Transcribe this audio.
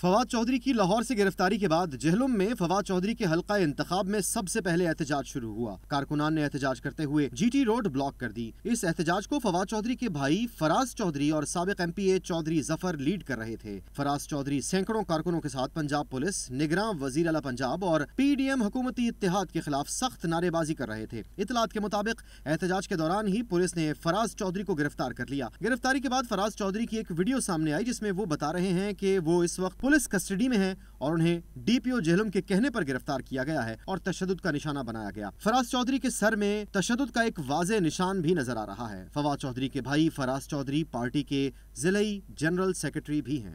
फवाद चौधरी की लाहौर से गिरफ्तारी के बाद जहलुम में फवाद चौधरी के हल्का इंतखाब में सबसे पहले एहतजाज शुरू हुआ कारकुनान ने एहतजाज करते हुए जीटी रोड ब्लॉक कर दी इस एहतजाज को फवाद चौधरी के भाई फराज चौधरी और सबक M P A Chaudhary Zafar lead कर रहे थे फराज चौधरी सैकड़ों कारकुनों के साथ पंजाब पुलिस निगरान वजीर अला पंजाब और पी डी एम हुकूमती इतिहाद के खिलाफ सख्त नारेबाजी कर रहे थे इतलात के मुताबिक एहतजाज के दौरान ही पुलिस ने फराज चौधरी को गिरफ्तार कर लिया गिरफ्तारी के बाद फराज चौधरी की एक वीडियो सामने आई जिसमे वो बता रहे हैं की वो इस वक्त पुलिस कस्टडी में है और उन्हें डीपीओ जेहलम के कहने पर गिरफ्तार किया गया है और तशद का निशाना बनाया गया फराज चौधरी के सर में तशद का एक वाजे निशान भी नजर आ रहा है फवाद चौधरी के भाई फराज चौधरी पार्टी के जिले जनरल सेक्रेटरी भी हैं